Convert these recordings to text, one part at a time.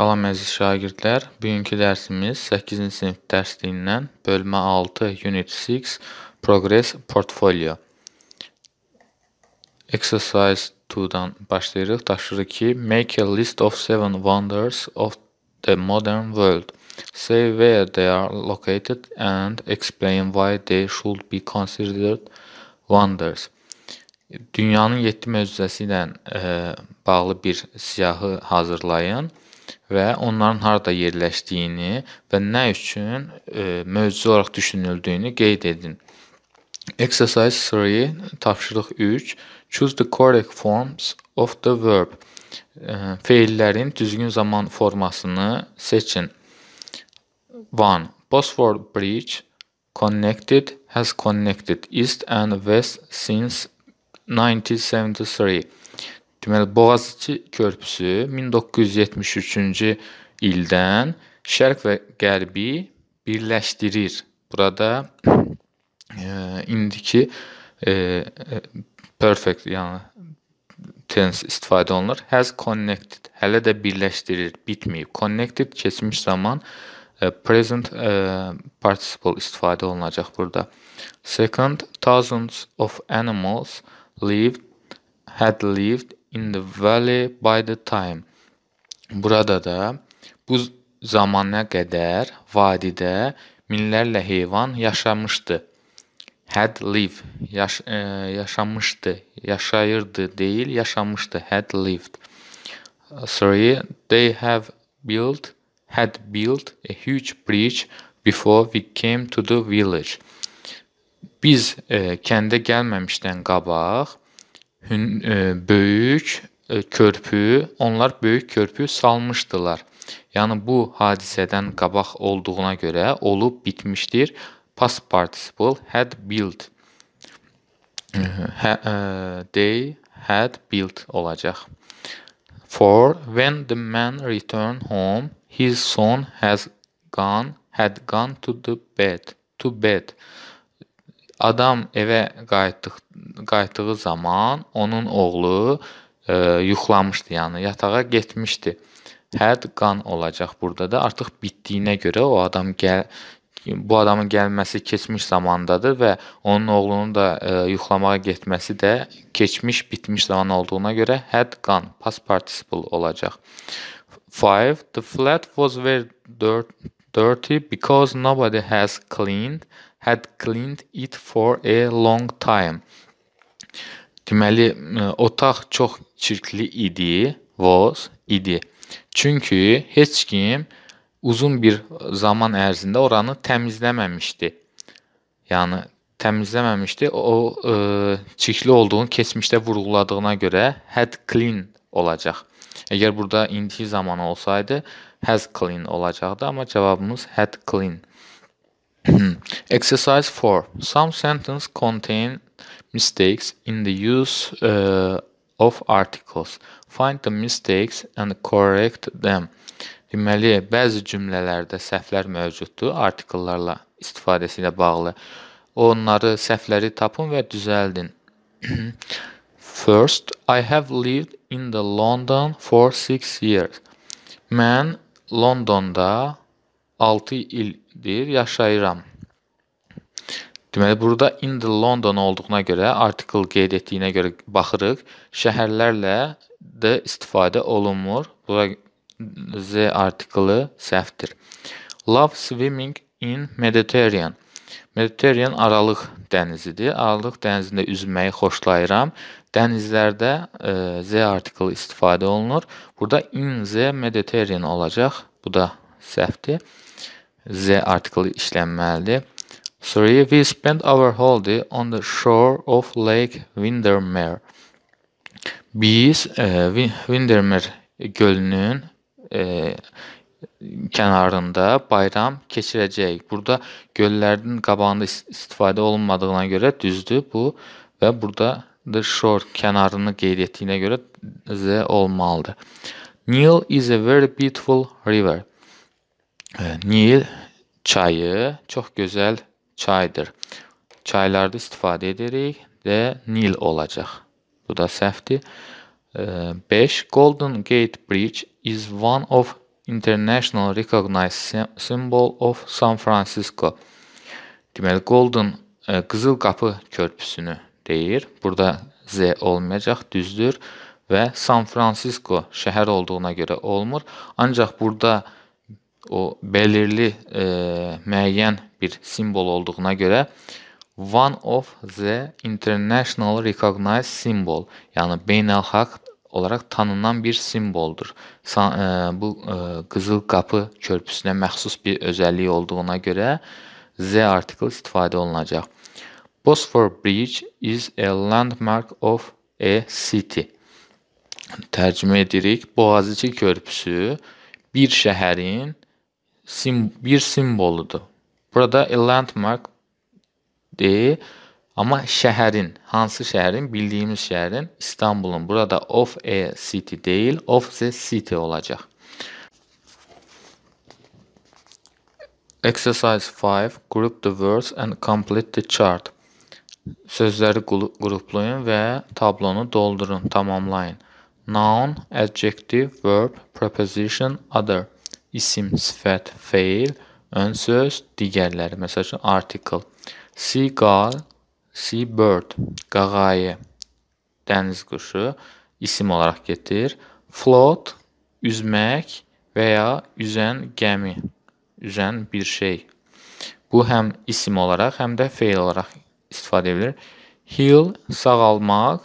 Salam əziz şagirdlər. Bugünkü dərsimiz 8-ci sinif dərsliyindən bölmə 6, Unit 6, Progress Portfolio. Exercise 2-dan başlayırıq. Daşırıq ki, make a list of 7 wonders of the modern world. Say where they are located and explain why they should be considered wonders. Dünyanın 7 möcüzəsi ilə ə, bağlı bir siyahı hazırlayın və onların harda yerləşdiyini və nə üçün e, mövzu olaraq düşünüldüyünü qeyd edin. Exercise 3, tapşırıq 3. Choose the correct forms of the verb. E, feillərin düzgün zaman formasını seçin. 1. Bosford Bridge connected has connected east and west since 1973. Deməli Boğazçı körpüsü 1973-cü ildən şərq və qərbi birləşdirir. Burada e, indiki e, e, perfect yəni tense istifadə olunur. Has connected hələ də birləşdirir, bitməyib. Connected keçmiş zaman present ə, participle istifadə olunacaq burada. Second, thousands of animals lived had lived in the valley by the time. Burada da bu zamana qədər vadidə minlərlə heyvan yaşamışdı. Had lived, yaş ə, e, yaşamışdı, yaşayırdı deyil, yaşamışdı, had lived. Sorry, they have built, had built a huge bridge before we came to the village. Biz ə, e, kəndə gəlməmişdən qabaq E, böyük e, körpü, onlar böyük körpü salmışdılar. Yəni bu hadisədən qabaq olduğuna görə olub bitmişdir. Past participle had built. E, they had built olacaq. For when the man returned home, his son has gone had gone to the bed. To bed. Adam evə qayıtdıq, qayıtdığı zaman onun oğlu e, yuxlamışdı, yəni yatağa getmişdi. Həd qan olacaq burada da. Artıq bitdiyinə görə o adam gəl bu adamın gəlməsi keçmiş zamandadır və onun oğlunun da e, yuxlamağa getməsi də keçmiş, bitmiş zaman olduğuna görə had gone past participle olacaq. 5 The flat was very dirt, dirty because nobody has cleaned had cleaned it for a long time. Deməli, e, otaq çox çirkli idi, was idi. Çünki heç kim uzun bir zaman ərzində oranı təmizləməmişdi. Yəni təmizləməmişdi. O ə, e, çirkli olduğunu keçmişdə vurğuladığına görə had clean olacaq. Əgər burada indiki zamanı olsaydı has clean olacaqdı, amma cavabımız had clean Exercise 4. Some sentences contain mistakes in the use uh, of articles. Find the mistakes and correct them. Deməli, bəzi cümlələrdə səhvlər mövcuddur artikellarla istifadəsi ilə bağlı. Onları, səhvləri tapın və düzəldin. First, I have lived in the London for six years. Mən Londonda 6 ildir yaşayıram. Deməli burada in the London olduğuna görə, article qeyd etdiyinə görə baxırıq. Şəhərlərlə də istifadə olunmur. Bura z artiklı səhvdir. Love swimming in Mediterranean. Mediterranean aralıq dənizidir. Aralıq dənizində üzməyi xoşlayıram. Dənizlərdə e, z artiklı istifadə olunur. Burada in z Mediterranean olacaq. Bu da səhvdir. Z artikeli işlenmeli. Three, we spent our holiday on the shore of Lake Windermere. Biz e, Windermere gölünün e, kenarında bayram keçirəcəyik. Burada göllerin qabağında istifade olunmadığına göre düzdü bu ve burada the shore kenarını qeyd göre görə z olmalıdır. Nil is a very beautiful river. E, Nil çayı çox gözəl çaydır. Çaylarda istifadə edirik və Nil olacaq. Bu da səhvdir. 5. E, Golden Gate Bridge is one of international recognized symbol of San Francisco. Deməli Golden ə, e, Qızıl Qapı körpüsünü deyir. Burada Z olmayacaq, düzdür və San Francisco şəhər olduğuna görə olmur. Ancaq burada o bəlirli e, müəyyən bir simvol olduğuna görə one of the international recognized symbol, yəni beynəlxalq olaraq tanınan bir simvoldur. San, e, bu e, Qızıl Qapı körpüsünə məxsus bir özəlliyi olduğuna görə the article istifadə olunacaq. Bosfor Bridge is a landmark of a city. Tərcümə edirik. Boğazıçı körpüsü bir şəhərin sim bir simvoludur. Burada a landmark deyil, amma şəhərin, hansı şəhərin, bildiyimiz şəhərin, İstanbulun. Burada of a city deyil, of the city olacaq. Exercise 5. Group the words and complete the chart. Sözləri qruplayın və tablonu doldurun, tamamlayın. Noun, adjective, verb, preposition, other isim, sifət, feil, ön söz, digərləri. Məsəl üçün, article. Seagull, seabird, qağayı, dəniz quşu isim olaraq gedir. Float, üzmək və ya üzən gəmi, üzən bir şey. Bu həm isim olaraq, həm də feil olaraq istifadə edilir. Heal, sağalmaq,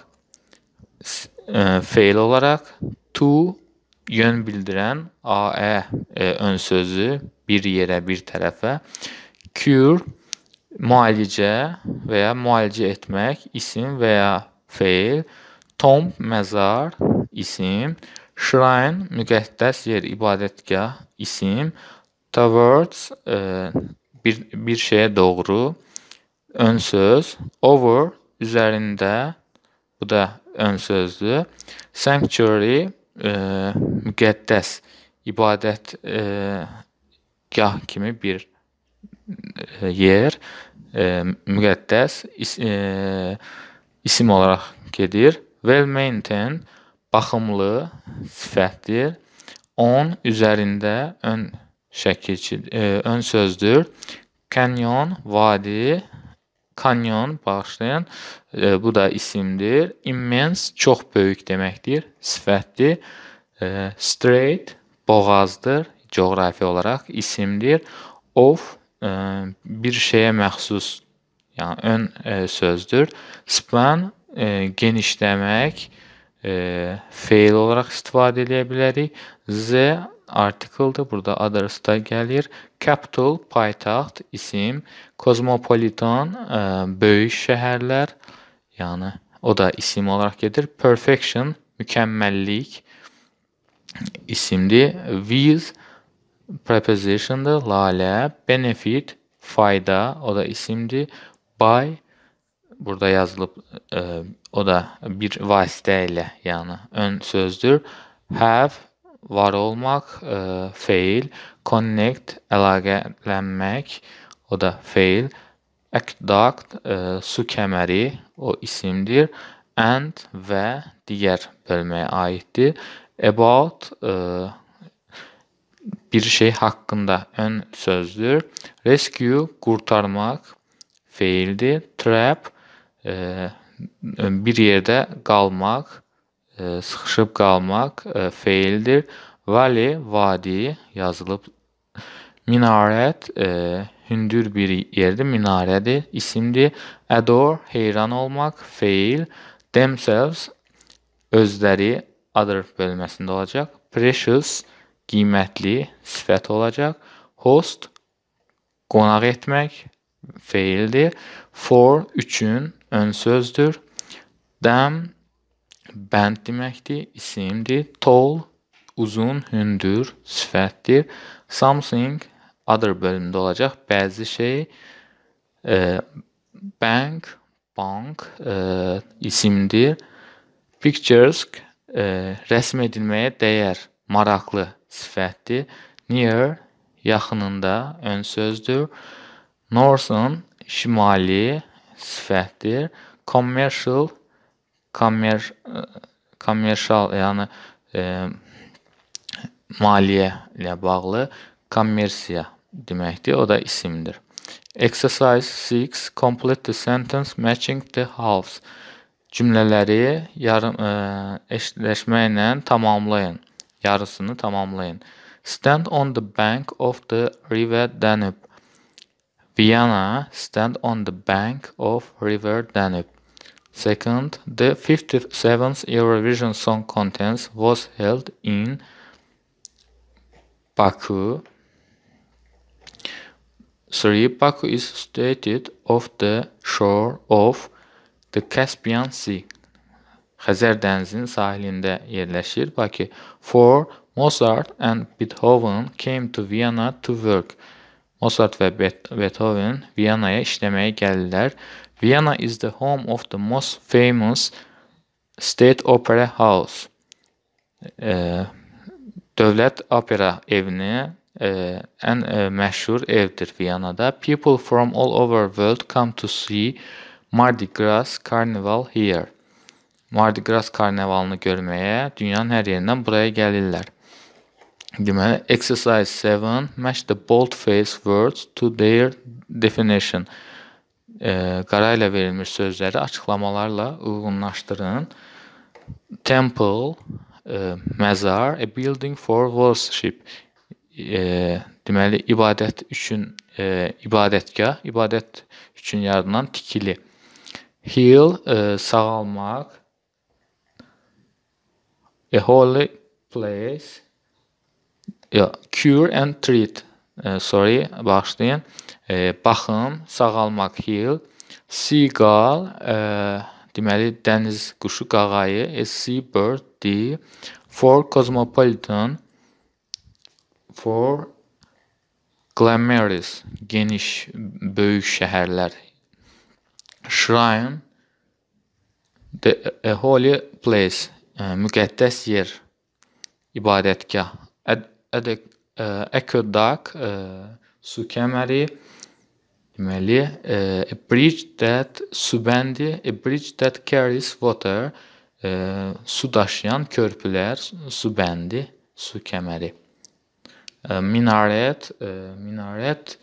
e, feil olaraq, to, Yön bildirən AE e, ön sözü bir yerə, bir tərəfə, cure müalicə və ya müalicə etmək, isim və ya feil, tomb məzar, isim, shrine müqəddəs yer, ibadətgah, isim, towards e, bir bir şeyə doğru ön söz, over üzərində bu da ön sözdür. Sanctuary müqəddəs ibadətgah e, kimi bir e, yer e, müqəddəs isim olaraq gedir. Well maintained baxımlı sifətdir. On üzərində ön şəkilçi ön sözdür. Canyon vadi Kanyon, bağışlayın, e, bu da isimdir. Immense, çox böyük deməkdir, sifətdir. E, straight, boğazdır, coğrafi olaraq isimdir. Of, e, bir şeyə məxsus, yəni ön e, sözdür. Span, e, genişləmək, e, feil olaraq istifadə edə bilərik. Z, article-dır. Burada others da gəlir. Capital paytaxt, isim, cosmopolitan ə, e, böyük şəhərlər, yəni o da isim olaraq gedir. Perfection mükəmməllik isimdir. With prepositiondır. Lalə, benefit fayda, o da isimdir. By burada yazılıb ə, e, o da bir vasitə ilə, yəni ön sözdür. Have var olmaq, e, feil, connect əlaqələnmək, o da feil, aqueduct e, su kəməri, o isimdir, and və digər bölməyə aiddir. About e, bir şey haqqında ön sözdür. Rescue qurtarmaq feildir. Trap e, bir yerdə qalmaq e, sıxışıb qalmaq e, feildir. Vali vadi yazılıb. Minarət e, hündür bir yerdir. Minarədir, isimdir. Adore heyran olmaq, feil. Themselves özləri other bölməsində olacaq. Precious qiymətli sifət olacaq. Host qonaq etmək feildir. For üçün ön sözdür. Them Bənd deməkdir, isimdir. Tall uzun, hündür sifətdir. Something other bölümündə olacaq. Bəzi şey e, bank bank e, isimdir. Pictures e, rəsm edilməyə dəyər, maraqlı sifətdir. Near yaxınında ön sözdür. Northern şimali sifətdir. Commercial kommer kommersial, yəni e, maliyyə ilə bağlı kommersiya deməkdir. O da isimdir. Exercise 6 complete the sentence matching the halves. Cümlələri yarım e, eşitləşmə ilə tamamlayın. Yarısını tamamlayın. Stand on the bank of the river Danube. Vienna stand on the bank of river Danube. Second, the 57th Eurovision Song Contest was held in Baku. 3. Baku is situated off the shore of the Caspian Sea. Hazar dənizinin sahilinde yerleşir Bakı. 4. Mozart and Beethoven came to Vienna to work. Mozart ve Beethoven Viyanaya işlemeye geldiler. Vienna is the home of the most famous State Opera House. E, uh, Dövlət Opera evini e, uh, ən e, uh, məşhur evdir Viyanada. People from all over world come to see Mardi Gras Carnival here. Mardi Gras karnavalını görməyə dünyanın hər yerindən buraya gəlirlər. Deməli, exercise 7 match the bold face words to their definition. E, qarayla verilmiş sözləri açıqlamalarla uyğunlaşdırın. Temple, ə, e, məzar, a building for worship. Ə, e, deməli ibadət üçün ə, ibadətgah, ibadət üçün yaradılan tikili. Heal ə, sağalmaq. A holy place. Yeah, cure and treat Э, sorry, bağışlayın. Э, Baxın, sağalmaq heal. Seagull, э, deməli dəniz quşu qağayı, a e, seabird, D. For cosmopolitan, for glamorous, geniş, böyük şəhərlər. Shrine, the a holy place, e, müqəddəs yer, ibadətgah. Ad, ad, ECODAC su kemeri demeli a bridge that subendi, a bridge that carries water su daşıyan körpüler su bendi su kemeri minaret minaret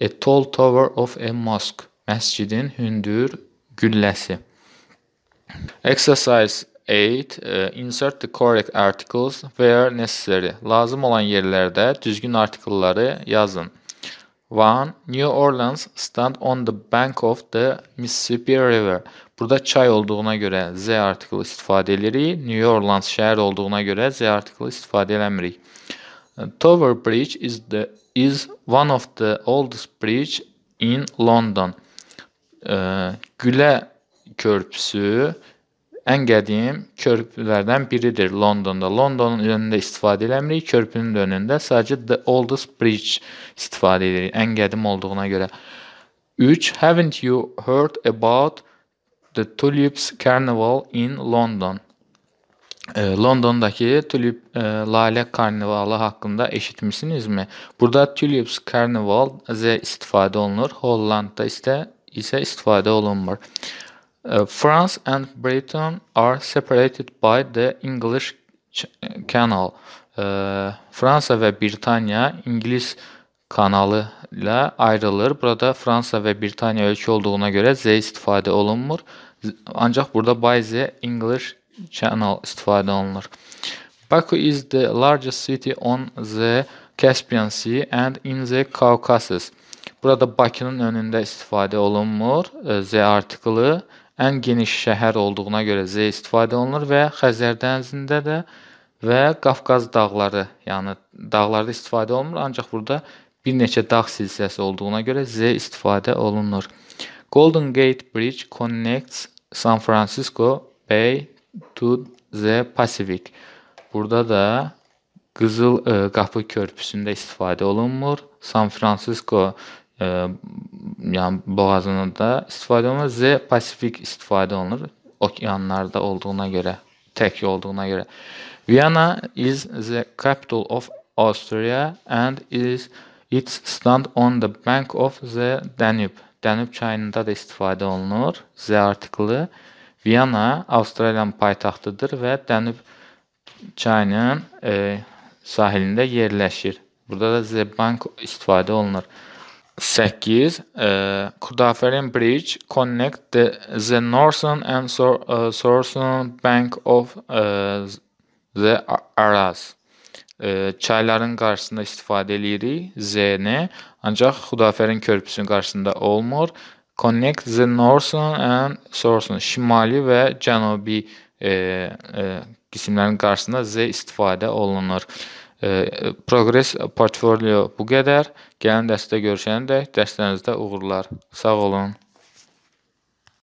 a tall tower of a mosque mescidin hündür güllesi exercise 8. E, insert the correct articles where necessary. Lazım olan yerlerde düzgün artikelları yazın. 1. New Orleans stand on the bank of the Mississippi River. Burada çay olduğuna göre Z article istifade edilir. New Orleans şehir olduğuna göre Z article istifadə eləmirik. Tower Bridge is the is one of the oldest bridge in London. E, güle körpüsü ən qədim körpülərdən biridir Londonda. Londonun önündə istifadə eləmirik, körpünün də önündə sadəcə the oldest bridge istifadə edirik ən qədim olduğuna görə. 3. Haven't you heard about the Tulips Carnival in London? E, Londondakı tulip e, lalə karnavalı haqqında eşitmisinizmi? Burada tulips karnaval z istifadə olunur. Hollandda isə isə istifadə olunmur. Uh, France and Britain are separated by the English Canal. Uh, Fransa və Britaniya İngilis kanalı ilə ayrılır. Burada Fransa və Britaniya ölkə olduğuna görə Z istifadə olunmur. Ancaq burada by the English Channel istifadə olunur. Baku is the largest city on the Caspian Sea and in the Caucasus. Burada Bakının önündə istifadə olunmur. E, Z artiklı ən geniş şəhər olduğuna görə Z istifadə olunur və Xəzər dənizində də və Qafqaz dağları, yəni dağlarda istifadə olunmur, ancaq burada bir neçə dağ silsiləsi olduğuna görə Z istifadə olunur. Golden Gate Bridge connects San Francisco Bay to the Pacific. Burada da Qızıl ə, e, Qapı körpüsündə istifadə olunmur. San Francisco yəni boğazından da istifadə olunur. Z Pasifik istifadə olunur. Okeanlarda olduğuna görə, tək olduğuna görə. Vienna is the capital of Austria and is its stand on the bank of the Danube. Danube çayında da istifadə olunur. Z artiklı Viyana Avstraliyanın paytaxtıdır və Danub çayının e, sahilində yerləşir. Burada da The Bank istifadə olunur. 8. E, Kudaferin Bridge connect the, the northern and so, uh, e, southern bank of uh, the Aras. E, çayların qarşısında istifadə eləyirik Z-ni, ancaq Xudafərin körpüsünün qarşısında olmur. Connect the northern and southern, şimali və cənubi e, e, qisimlərin qarşısında Z istifadə olunur. E, Progress portfolio bu qədər. Gələn dərsdə görüşəndə dərslərinizdə uğurlar. Sağ olun.